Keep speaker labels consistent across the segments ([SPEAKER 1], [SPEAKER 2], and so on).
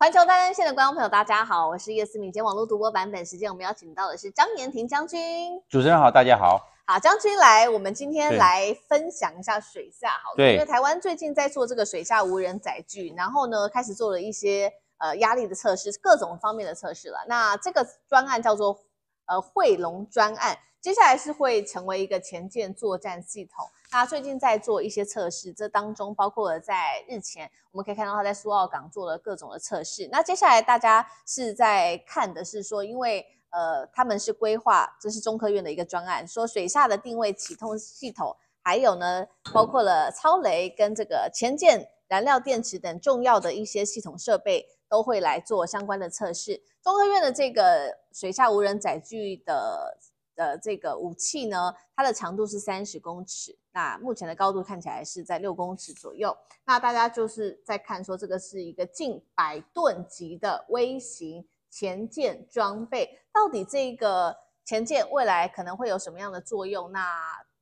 [SPEAKER 1] 环球大连线的观众朋友，大家好，我是叶思敏，今天网络独播版本。时间，我们邀请到的是张延廷将军。
[SPEAKER 2] 主持人好，大家好。
[SPEAKER 1] 好，将军来，我们今天来分享一下水下。好，对，因为台湾最近在做这个水下无人载具，然后呢，开始做了一些呃压力的测试，各种方面的测试了。那这个专案叫做。呃，汇龙专案接下来是会成为一个前舰作战系统。那最近在做一些测试，这当中包括了在日前我们可以看到他在苏澳港做了各种的测试。那接下来大家是在看的是说，因为呃，他们是规划，这是中科院的一个专案，说水下的定位启动系统，还有呢，包括了超雷跟这个前舰燃料电池等重要的一些系统设备都会来做相关的测试。中科院的这个。水下无人载具的的这个武器呢，它的长度是三十公尺，那目前的高度看起来是在六公尺左右。那大家就是在看说，这个是一个近百吨级的微型潜舰装备，到底这个潜舰未来可能会有什么样的作用？那？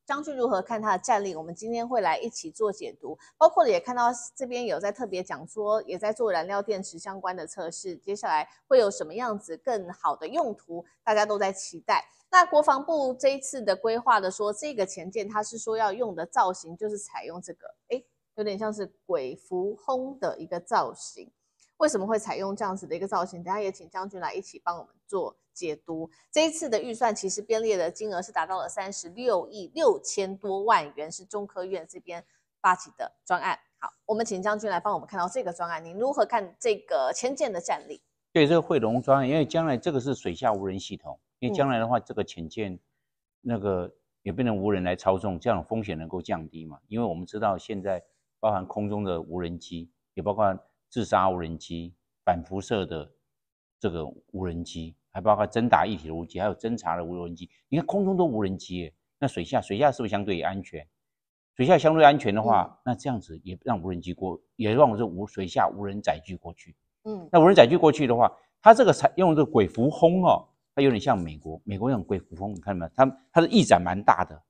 [SPEAKER 1] 将军如何看他的战力？我们今天会来一起做解读，包括也看到这边有在特别讲说，也在做燃料电池相关的测试，接下来会有什么样子更好的用途，大家都在期待。那国防部这一次的规划的说，这个前舰它是说要用的造型，就是采用这个，哎，有点像是鬼蝠轰的一个造型。为什么会采用这样子的一个造型？等下也请将军来一起帮我们做解读。这一次的预算其实编列的金额是达到了三十六亿六千多万元，是中科院这边发起的专案。好，我们请将军来帮我们看到这个专案，您如何看这个千舰的战力？
[SPEAKER 2] 对这个汇龙专案，因为将来这个是水下无人系统，因为将来的话，这个潜舰那个也变成无人来操纵，这样风险能够降低嘛？因为我们知道现在包含空中的无人机，也包括。自杀无人机、反辐射的这个无人机，还包括侦打一体的无人机，还有侦察的无人机。你看空中都无人机，那水下水下是不是相对安全？水下相对安全的话，那这样子也让无人机过，也让我这无水下无人载具过去。嗯，那无人载具过去的话，它这个才用这个鬼蝠轰哦，它有点像美国美国那种鬼蝠轰，你看到没有？它它的翼展蛮大的，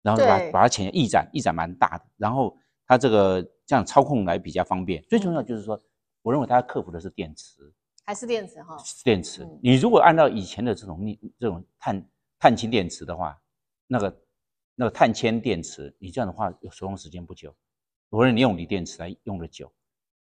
[SPEAKER 1] 然后把把
[SPEAKER 2] 它前翼展翼展蛮大的，然后它这个这样操控来比较方便。最重要就是说。我认为它要克服的是电
[SPEAKER 1] 池，还是电池哈？
[SPEAKER 2] 电池。你如果按照以前的这种这种碳碳氢电池的话，那个那个碳铅电池，你这样的话使用时间不久。我认为你用锂电池来用的久，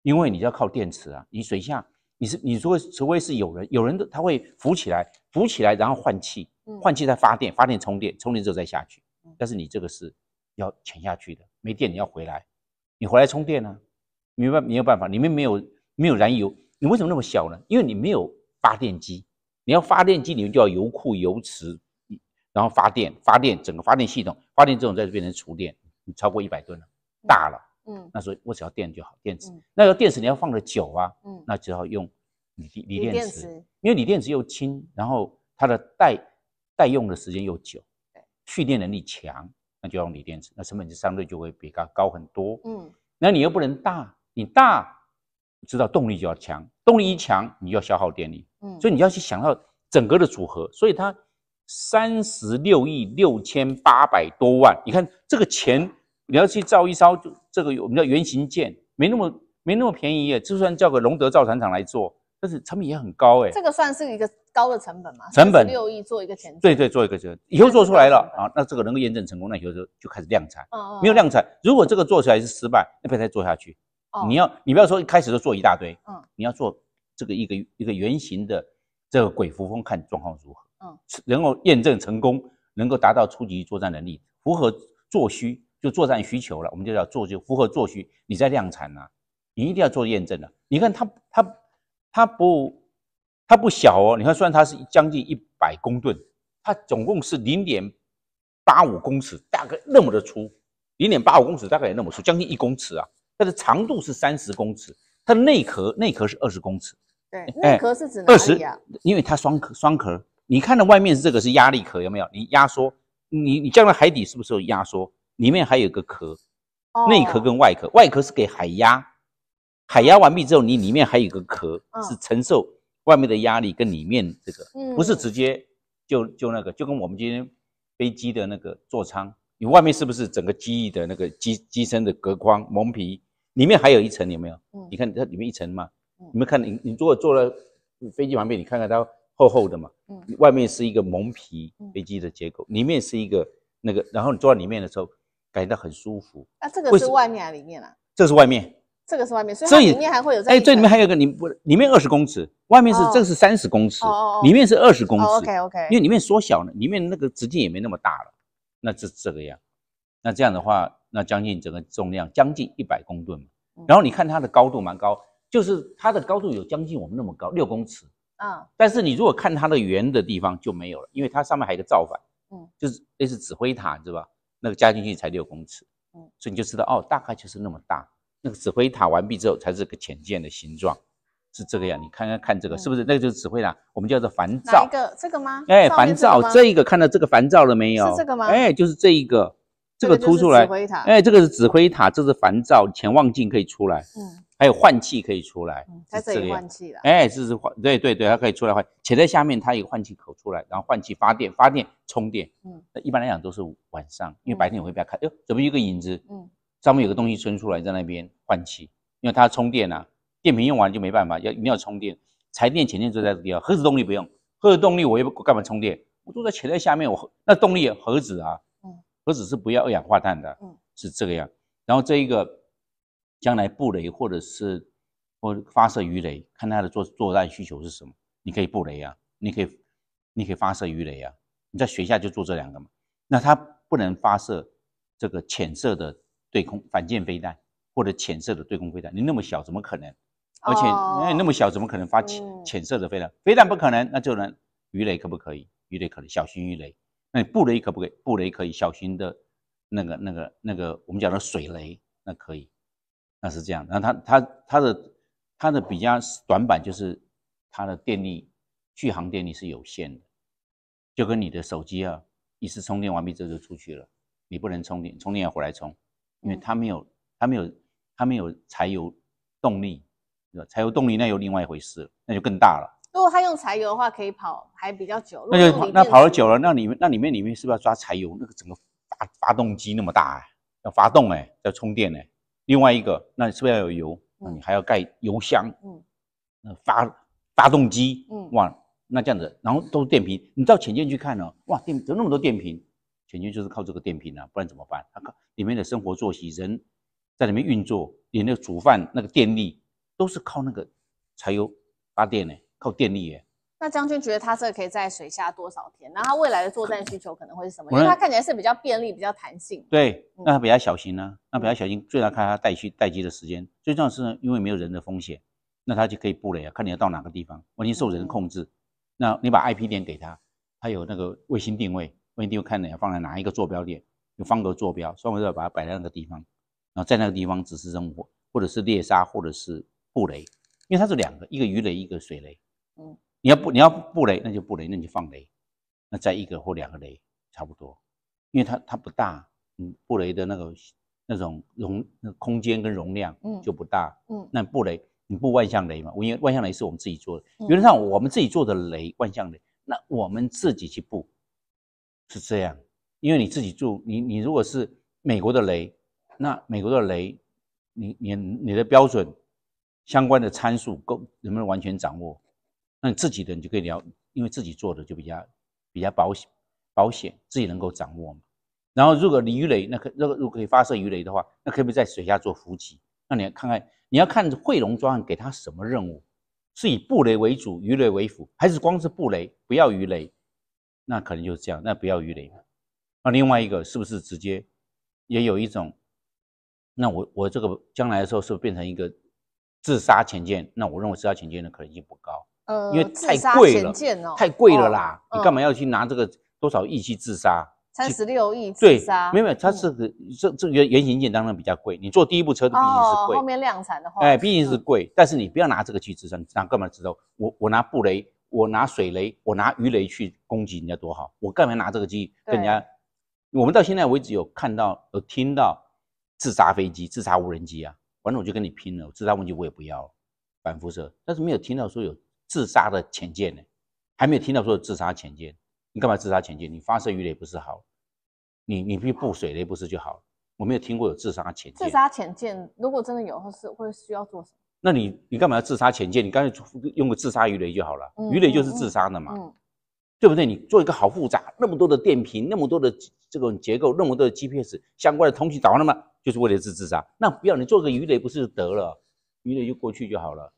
[SPEAKER 2] 因为你要靠电池啊。你水下你是你果除非是有人有人的他会浮起来，浮起来然后换气，换气再发电，发电充电，充电之后再下去。但是你这个是要潜下去的，没电你要回来，你回来充电呢？明白没有办法，里面没有。没有燃油，你为什么那么小呢？因为你没有发电机。你要发电机，你就要油库、油池，然后发电，发电整个发电系统，发电系统再变成储电。你超过一百吨了，大了，嗯，那所以我只要电就好，电池。那个电池你要放的久啊，嗯，那只好用锂锂电池，因为锂电池又轻，然后它的待待用的时间又久，蓄电能力强，那就用锂电池。那成本就相对就会比它高很多，嗯，那你又不能大，你大。知道动力就要强，动力一强，你要消耗电力，嗯，所以你要去想到整个的组合。所以它三十六亿六千八百多万，你看这个钱，你要去造一艘，就这个我们叫原型舰，没那么没那么便宜耶，就算叫个隆德造船厂来做，但是成本也很高哎。这个
[SPEAKER 1] 算是一个高的成本嘛？成本六亿做一个钱。对
[SPEAKER 2] 对，做一个前，以后做出来了啊，那这个能够验证成功，那以后就就开始量产。哦没有量产，如果这个做出来是失败，那不要再做下去。你要，你不要说一开始都做一大堆，嗯，你要做这个一个一个圆形的这个鬼符风，看状况如何，嗯，能够验证成功，能够达到初级作战能力，符合作需就作战需求了，我们就要做就符合作需，你在量产呢，你一定要做验证啊。你看它它它不它不小哦，你看虽然它是将近一百公吨，它总共是零点八五公尺，大概那么的粗，零点八五公尺大概也那么粗，将近一公尺啊。它的长度是三十公尺，它的内壳内壳是二十公尺。
[SPEAKER 1] 对，内壳是指哪二十啊，
[SPEAKER 2] 因为它双壳双壳，你看到外面是这个是压力壳，有没有？你压缩，你你降到海底是不是有压缩？里面还有个壳，内壳跟外壳，外壳是给海压，海压完毕之后，你里面还有个壳是承受外面的压力跟里面这个，不是直接就就那个，就跟我们今天飞机的那个座舱。你外面是不是整个机翼的那个机机身的隔框蒙皮？里面还有一层，有没有？嗯，你看它里面一层嘛。嗯，你们看你你如果坐了飞机旁边，你看看它厚厚的嘛。嗯，外面是一个蒙皮飞机的结构，里面是一个那个，然后你坐在里面的时候，感觉到很舒服。啊，这个是外
[SPEAKER 1] 面啊，里面啊。
[SPEAKER 2] 这是外面，
[SPEAKER 1] 这个是外面。所以里面还会有。哎，这里面还有一个，你
[SPEAKER 2] 不，里面二十公尺，外面是这个是三十公尺，里面是二十公尺。OK OK。因为里面缩小了，里面那个直径也没那么大了。那这这个样，那这样的话，那将近整个重量将近一百公吨
[SPEAKER 1] 嘛。然后
[SPEAKER 2] 你看它的高度蛮高，就是它的高度有将近我们那么高，六公尺。啊，但是你如果看它的圆的地方就没有了，因为它上面还有一个造反，嗯，就是类似指挥塔，是吧？那个加进去才六公尺，嗯，所以你就知道哦，大概就是那么大。那个指挥塔完毕之后才是个浅见的形状。是这个样，你看看看这个是不是？那个就是指挥塔，我们叫做烦躁。哪一
[SPEAKER 1] 个？这个吗？哎，烦躁，这一个看
[SPEAKER 2] 到这个烦躁了没有？是这个吗？哎，就是这一个，这个凸出来。指挥塔。哎，这个是指挥塔，这是烦躁潜望镜可以出来。嗯。还有换气可以出来。在这里换气了。哎，这是换，对对对，它可以出来换。且在下面，它有换气口出来，然后换气发电，发电充电。嗯。那一般来讲都是晚上，因为白天我会比较看，哟，怎么一个影子？嗯。上面有个东西伸出来，在那边换气，因为它要充电啊。电瓶用完就没办法，要一定要充电。柴电、潜电就在这个地方。盒子动力不用，盒子动力我又干嘛充电？我都在潜在下面。我那动力盒子啊，盒子是不要二氧化碳的，是这个样。然后这一个将来布雷或者是或发射鱼雷，看它的作作战需求是什么，你可以布雷啊，你可以你可以发射鱼雷啊。你在学校就做这两个嘛。那它不能发射这个浅色的对空反舰飞弹或者浅色的对空飞弹，你那么小怎么可能？而且，哎，那么小，怎么可能发浅浅色的飞弹？飞弹不可能。那就能鱼雷可不可以？鱼雷可能小型鱼雷。你布雷可不可以？布雷可以小型的，那个、那个、那个，我们讲的水雷，那可以。那是这样。那它、它、它的它的比较短板就是它的电力续航电力是有限的，就跟你的手机啊，一次充电完毕之后就出去了，你不能充电，充电要回来充，因为它没有，它没有，它没有柴油动力。柴油动力那有另外一回事，那就更大了。
[SPEAKER 1] 如果它用柴油的话，可以跑还比较久。那就那跑了久
[SPEAKER 2] 了，那里面那里面里面是不是要抓柴油？那个整个发发动机那么大啊，要发动哎，要充电呢。另外一个，那是不是要有油？那你还要盖油箱？嗯，那发发动机，嗯，哇，那这样子，然后都是电瓶。你到前线去看哦，哇，电怎么那么多电瓶？前线就是靠这个电瓶啊，不然怎么办？它里面的生活作息，人在里面运作，连那个煮饭那个电力。都是靠那个柴油发电呢，靠电力耶。
[SPEAKER 1] 那将军觉得它这个可以在水下多少天？那它未来的作战需求可能会是什么？因为它看起来是比较便利、比较弹性。
[SPEAKER 2] 对，那它比较小型呢，那比较小型，最大看它待机待机的时间。最重要是，因为没有人的风险，那它就可以布雷，看你要到哪个地方。万一受人的控制，那你把 IP 点给他，他有那个卫星定位，卫星定位看你要放在哪一个坐标点，有方格坐标，双倍坐要把它摆在那个地方，然后在那个地方指示任务，或者是猎杀，或者是。布雷，因为它是两个，一个鱼雷，一个水雷。嗯，你要布你要布雷，那就布雷，那你就放雷，那再一个或两个雷差不多。因为它它不大，嗯，布雷的那个那种容空间跟容量就不大，嗯，那布雷你布万向雷嘛？因为万向雷是我们自己做的，原则上我们自己做的雷，万向雷，那我们自己去布是这样，因为你自己做，你你如果是美国的雷，那美国的雷，你你你的标准。相关的参数够能不能完全掌握？那你自己的你就可以聊，因为自己做的就比较比较保险，保险自己能够掌握嘛。然后如果你鱼雷那可如果如果可以发射鱼雷的话，那可不可以在水下做伏击？那你要看看你要看汇龙专案给他什么任务，是以布雷为主，鱼雷为辅，还是光是布雷不要鱼雷？那可能就是这样，那不要鱼雷。那另外一个是不是直接也有一种？那我我这个将来的时候是不是变成一个？自杀潜舰，那我认为自杀潜舰的可能性
[SPEAKER 1] 不高，呃，因为太贵了，太贵了啦！你干嘛
[SPEAKER 2] 要去拿这个多少亿去自杀？
[SPEAKER 1] 三十六亿自杀？没有，
[SPEAKER 2] 它是这这原原型舰当然比较贵，你坐第一部车毕竟是贵，后面
[SPEAKER 1] 量产的话，哎，毕竟是
[SPEAKER 2] 贵。但是你不要拿这个去自杀，拿干嘛？知道我我拿布雷，我拿水雷，我拿鱼雷去攻击人家多好！我干嘛拿这个去跟人家？我们到现在为止有看到有听到自杀飞机、自杀无人机啊。反正我就跟你拼了，自杀问题我也不要反辐射，但是没有听到说有自杀的潜舰呢，还没有听到说有自杀潜舰，你干嘛自杀潜舰？你发射鱼雷不是好？你你去布水雷不是就好？我没有听过有自杀潜舰。自杀
[SPEAKER 1] 潜舰如果真的有，会是会需要做么？
[SPEAKER 2] 那你你干嘛要自杀潜舰？你干脆用个自杀鱼雷就好了，鱼雷就是自杀的嘛，对不对？你做一个好复杂那么多的电瓶，那么多的这种结构，那么多的 GPS 相关的通讯导航的嘛。就是为了自自杀，那不要你做个鱼雷不是得了？鱼雷就过去就好了。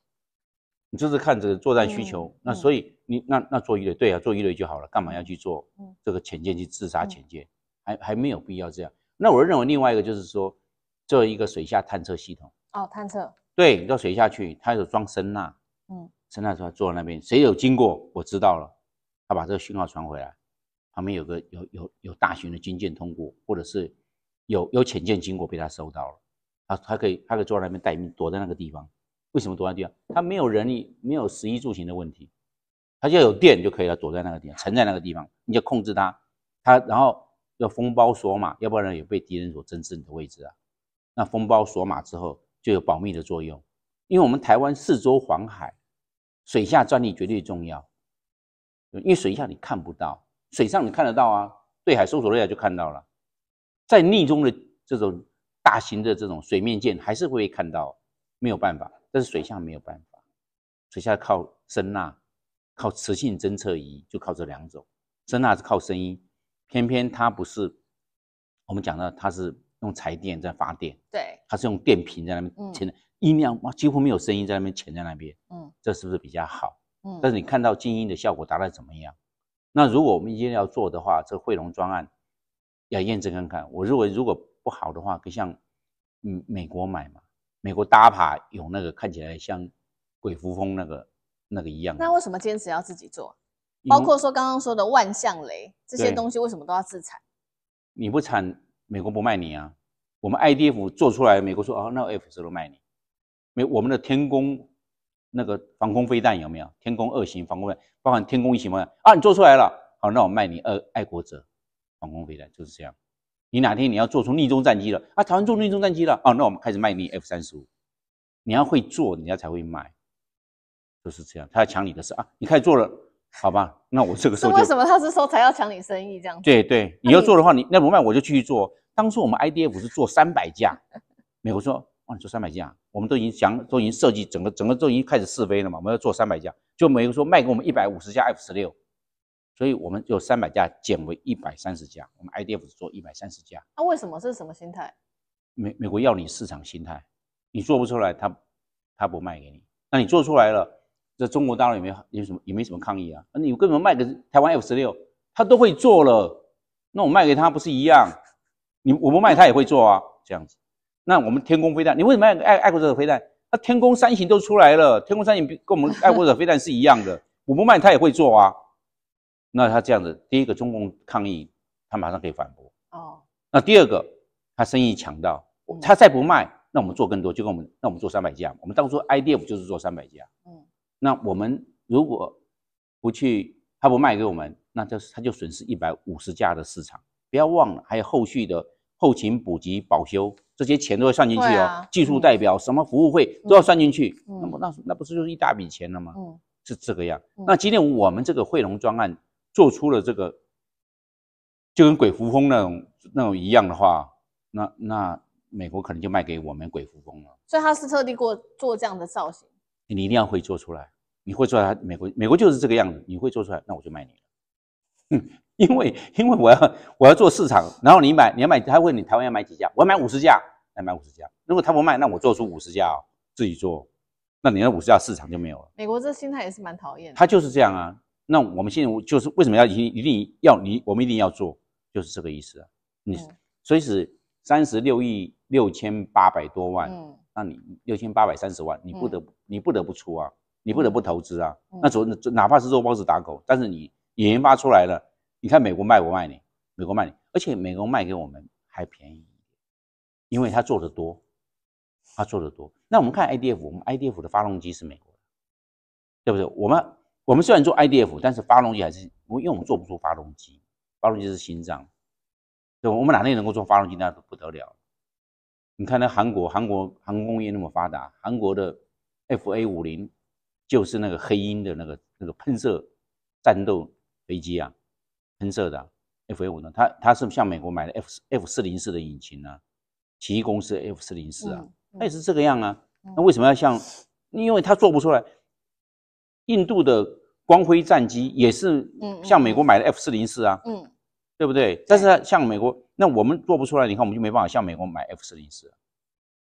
[SPEAKER 2] 你就是看这个作战需求，那所以你那那做鱼雷，对啊，做鱼雷就好了，干嘛要去做这个潜舰去自杀？潜艇还还没有必要这样。那我认为另外一个就是说，做一个水下探测系统。
[SPEAKER 1] 哦，探测。
[SPEAKER 2] 对，到水下去，它有装声呐，嗯，声呐说坐在那边，谁有经过，我知道了，它把这个讯号传回来。旁边有个有有有大型的军舰通过，或者是。有有潜舰经过，被他收到了，啊，他可以他可以坐在那边待命，躲在那个地方。为什么躲在地方？他没有人力，没有食衣住行的问题，他只要有电就可以了。躲在那个地方，沉在那个地方，你就控制他。他然后要封包锁码，要不然有被敌人所侦知你的位置啊。那封包锁码之后，就有保密的作用。因为我们台湾四周环海，水下专利绝对重要。因为水下你看不到，水上你看得到啊。对海搜索雷达就看到了。在逆中的这种大型的这种水面舰，还是会看到没有办法，但是水下没有办法，水下靠声呐，靠磁性侦测仪，就靠这两种。声呐是靠声音，偏偏它不是，我们讲到它是用柴电在发电，对，它是用电瓶在那边潜，音量哇几乎没有声音在那边潜在那边，嗯，这是不是比较好？嗯，但是你看到静音的效果达到怎么样？那如果我们一定要做的话，这惠龙专案。要验证看看，我认为如果不好的话，可像嗯美国买嘛，美国搭牌有那个看起来像鬼蝠风那个那个一样那
[SPEAKER 1] 为什么坚持要自己做？包括说刚刚说的万向雷这些东西，为什么都要自产？
[SPEAKER 2] 你不产，美国不卖你啊。我们 IDF 做出来，美国说哦，那 F 十都卖你。没我们的天宫那个防空飞弹有没有？天宫二型防空弹，包含天宫一型吗？啊，你做出来了，好，那我卖你二爱国者。防空回来就是这样，你哪天你要做出逆中战机了啊？台湾做逆中战机了哦，那我们开始卖你 F 三十五。你要会做，人家才会卖，就是这样。他要抢你的事啊！你开始做了，好吧？那我这个时候为什么
[SPEAKER 1] 他是说才要抢你生意这样子？
[SPEAKER 2] 对对，你要做的话，你那不卖我就继续做。当初我们 IDF 是做三百架，美国说哦，你做三百架，我们都已经想都已经设计整个整个都已经开始试飞了嘛，我们要做三百架，就美国说卖给我们一百五十架 F 十六。所以我们有三百家减为一百三十家，我们 IDF 只做一百三十家。
[SPEAKER 1] 那为什么是什么心态？
[SPEAKER 2] 美美国要你市场心态，你做不出来，他他不卖给你。那你做出来了，这中国大陆也没有有什么也没什么抗议啊？你根本卖给台湾 F 十六，他都会做了，那我卖给他不是一样？你我不卖他也会做啊，这样子。那我们天宫飞弹，你为什么爱爱爱国者飞弹？那天宫三型都出来了，天宫三型跟我们爱国者飞弹是一样的，我不卖他也会做啊。那他这样子，第一个中共抗议，他马上可以反驳哦。那第二个，他生意强到他再不卖，那我们做更多，就跟我们，那我们做三百家，我们当初 IDF 就是做三百家。嗯。那我们如果不去，他不卖给我们，那他他就损失一百五十家的市场。不要忘了，还有后续的后勤补给、保修这些钱都要算进去哦。啊。技术代表什么服务费都要算进去。嗯。那么那那不是就是一大笔钱了吗？嗯。是这个样。那今天我们这个汇龙专案。做出了这个，就跟鬼蝠蜂那种那种一样的话，那那美国可能就卖给我们鬼蝠蜂
[SPEAKER 1] 了。所以他是特地过做这样的造型，
[SPEAKER 2] 你一定要会做出来。你会做出来，美国美国就是这个样子。你会做出来，那我就卖你了。因为因为我要我要做市场，然后你买你要买，他问你台湾要买几架？我要买五十架，来买五十架。如果他不卖，那我做出五十架哦、自己做，那你那五十架市场就没有了。
[SPEAKER 1] 美国这心态也是蛮讨厌，
[SPEAKER 2] 他就是这样啊。那我们现在就是为什么要一一定要你我们一定要做，就是这个意思。你，所以是三十六亿六千八百多万，那你六千八百三十万，你不得你不得不出啊，你不得不投资啊。那总哪怕是肉包子打狗，但是你研发出来了，你看美国卖不卖你？美国卖你，而且美国卖给我们还便宜，因为他做的多，他做的多。那我们看 IDF，我们 IDF 的发动机是美国，的，对不对？我们。我们虽然做 IDF，但是发动机还是我因为我们做不出发动机，发动机是心脏，对我们哪里能够做发动机，那都不得了。你看那韩国，韩国航空工业那么发达，韩国的 FA 五零就是那个黑鹰的那个那个喷射战斗飞机啊，喷射的 FA 五零，它它是向美国买的 F F 四零四的引擎啊，奇异公司 F 四零四啊，那也是这个样啊。那为什么要向？因为它做不出来。印度的光辉战机也是像美国买的 F 四零四啊，嗯，对不对？但是像美国，那我们做不出来，你看我们就没办法向美国买 F 四零四。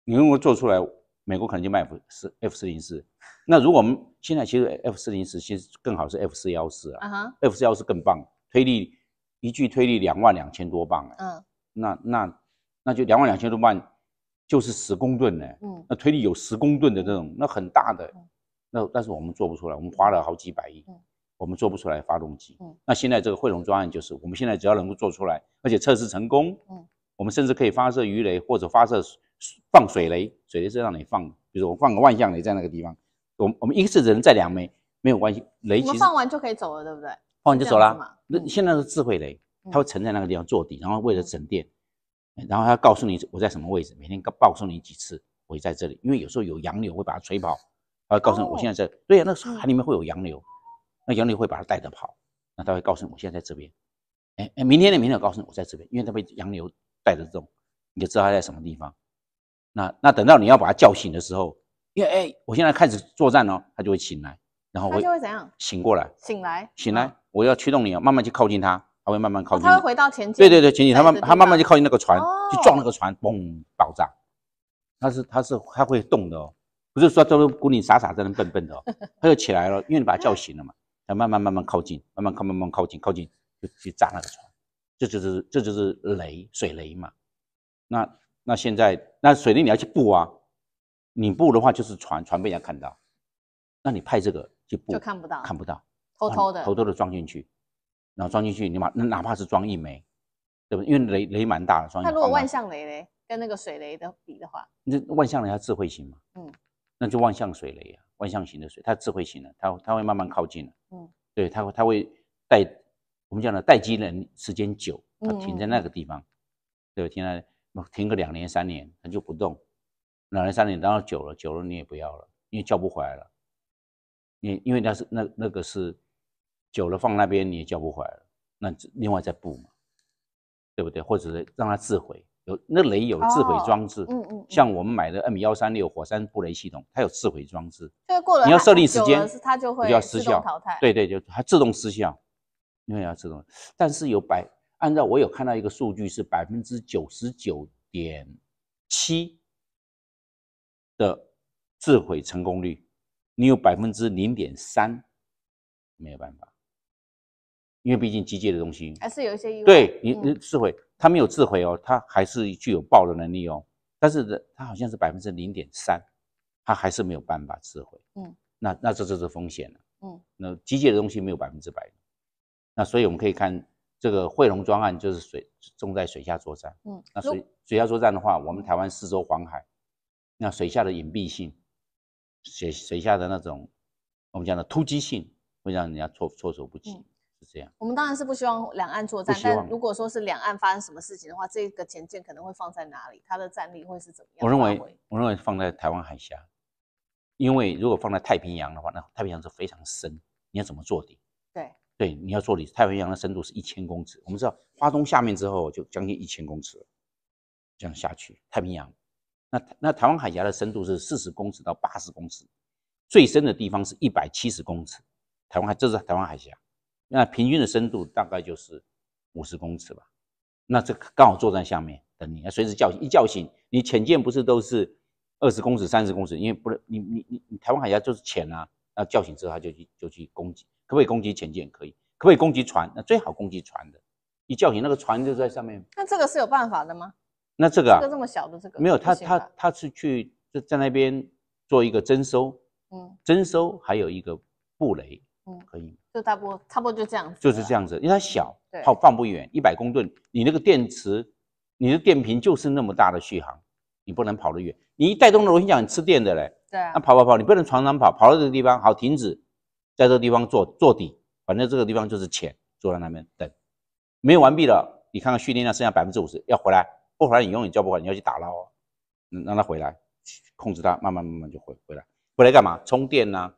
[SPEAKER 2] 你如果做出来，美国可能就卖 F 四 F 四零四。那如果我们现在其实 F 四零四其实更好是 F 四幺四啊，F 四幺四更棒，推力一具推力两万两千多磅，嗯，那那那就两万两千多磅就是十公吨呢，嗯，那推力有十公吨的这种，那很大的。那但是我们做不出来，我们花了好几百亿，我们做不出来发动机。那现在这个汇龙专案就是，我们现在只要能够做出来，而且测试成功，嗯，我们甚至可以发射鱼雷或者发射放水雷，水雷是让你放，比如说我放个万向雷在那个地方，我我们一次只能载两枚，没有关系。雷其实放
[SPEAKER 1] 完就可以走了，对不对？放完就走了。
[SPEAKER 2] 那现在是智慧雷，它会沉在那个地方做底，然后为了省电，然后它告诉你我在什么位置，每天告诉你几次，我就在这里。因为有时候有洋流会把它吹跑。要告诉，我现在在对呀，那个海里面会有洋流，那洋流会把它带着跑。那他会告诉，我现在在这边。哎哎，明天呢？明天告诉，你我在这边，因为他被洋流带着动，你就知道他在什么地方。那那等到你要把他叫醒的时候，因为哎，我现在开始作战哦，他就会醒来，然后会怎样？醒过来，
[SPEAKER 1] 醒来，醒
[SPEAKER 2] 来。我要驱动你哦，慢慢去靠近他，他会慢慢靠近。他会回
[SPEAKER 1] 到前景，对对对，前景，他慢，他慢慢
[SPEAKER 2] 就靠近那个船，就撞那个船，嘣，爆炸。它是它是它会动的哦。不是说这孤零傻傻、在那笨笨的哦，他就起来了，因为你把他叫醒了嘛。他慢慢慢慢靠近，慢慢靠，慢慢靠近，靠近就去炸那个船。这就是这就是雷水雷嘛。那那现在那水雷你要去布啊，你布的话就是船船被人家看到，那你派这个就布就看不到看不到偷偷的偷偷的装进去，然后装进去你嘛哪怕是装一枚，对不对？因为雷雷蛮大的，装它如果万
[SPEAKER 1] 象雷雷跟那个水雷的比的话，
[SPEAKER 2] 那万象雷它智慧型嘛，嗯。那就万象水雷啊，万象型的水，它智慧型的，它它会慢慢靠近嗯，对，它会它会待，我们讲的待机人时间久，它停在那个地方，对停在停个两年三年，它就不动，两年三年，然后久了久了你也不要了，因为叫不回来了。因因为那是那那个是久了放那边你也叫不回来了，那另外再补嘛，对不对？或者是让它自毁。有那雷有自毁装置，嗯嗯，像我们买的 M 幺三六火山布雷系统，它有自毁装置。
[SPEAKER 1] 对，过了你要设定时间，它就会失效淘汰。对
[SPEAKER 2] 对，就它自动失效，因为要自动。但是有百，按照我有看到一个数据是百分之九十九点七的自毁成功率，你有百分之零点三没有办法，因为毕竟机械的东西还
[SPEAKER 1] 是有一些意外。对
[SPEAKER 2] 你，你自毁。它没有自毁哦，它还是具有爆的能力哦。但是它好像是百分之零点三，它还是没有办法自毁。嗯，那那这就是风险了。嗯，那机械的东西没有百分之百。那所以我们可以看这个汇龙专案，就是水重在水下作战。
[SPEAKER 1] 嗯，那水
[SPEAKER 2] 水下作战的话，我们台湾四周黄海，那水下的隐蔽性，水水下的那种我们讲的突击性，会让人家措措手不及。
[SPEAKER 1] 我们当然是不希望两岸作战，但如果说是两岸发生什么事情的话，这个前线可能会放在哪里？它的战力会是怎么？样？我认为，
[SPEAKER 2] 我认为放在台湾海峡，因为如果放在太平洋的话，那太平洋是非常深，你要怎么做底？对对，你要做底。太平洋的深度是一千公尺，我们知道花东下面之后就将近一千公尺，这样下去太平洋，那那台湾海峡的深度是四十公尺到八十公尺，最深的地方是一百七十公尺。台湾海这是台湾海峡。那平均的深度大概就是五十公尺吧，那这刚好坐在下面等你，要随时叫醒。一叫醒，你浅舰不是都是二十公尺、三十公尺？因为不能，你你你你台湾海峡就是浅啊。那叫醒之后，他就去就去攻击，可不可以攻击浅舰？可以，可不可以攻击船？那最好攻击船的。一叫醒，那个船就在上面。
[SPEAKER 1] 那这个是有办法的吗？那这个这个这么小的这个没有，他他
[SPEAKER 2] 他是去就在那边做一个征收，嗯，征收还有一个布雷。嗯，可以，
[SPEAKER 1] 就差不多，差不多就这样子，就是
[SPEAKER 2] 这样子，因为它小，它放不远，一百公吨，你那个电池，你的电瓶就是那么大的续航，你不能跑得远，你一带动螺旋桨，你吃电的嘞，对，那跑跑跑，你不能常常跑，跑到这个地方好停止，在这个地方坐坐底，反正这个地方就是浅，坐在那边等，没有完毕了，你看看蓄电量剩下百分之五十，要回来，不回来你永远叫不回来，你要去打捞，嗯，让它回来，控制它慢慢慢慢就回回来，回来干嘛？充电啊。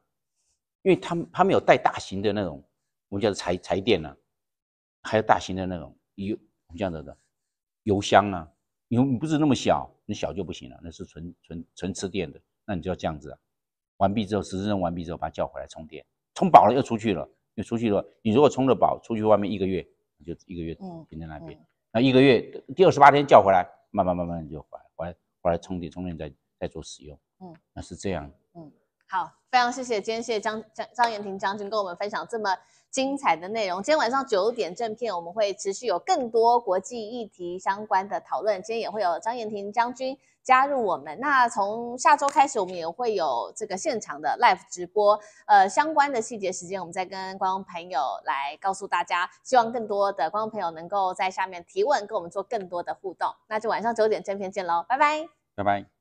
[SPEAKER 2] 因为他们他们有带大型的那种，我们叫做柴柴电呢，还有大型的那种油，我们叫的的油箱啊，油不是那么小，你小就不行了，那是纯纯纯吃电的，那你就要这样子，啊。完毕之后，十分钟完毕之后把它叫回来充电，充饱了又出去了，又出去了，你如果充的饱，出去外面一个月，就一个月，嗯，停在那边，那一个月第二十八天叫回来，慢慢慢慢就回来回来充电充电再再做使用，嗯，那是这样，嗯。
[SPEAKER 1] 好，非常谢谢今天谢谢张张张延廷将军跟我们分享这么精彩的内容。今天晚上九点正片，我们会持续有更多国际议题相关的讨论。今天也会有张延廷将军加入我们。那从下周开始，我们也会有这个现场的 live 直播。呃，相关的细节时间，我们再跟观众朋友来告诉大家。希望更多的观众朋友能够在下面提问，跟我们做更多的互动。那就晚上九点正片见喽，拜拜，
[SPEAKER 2] 拜拜。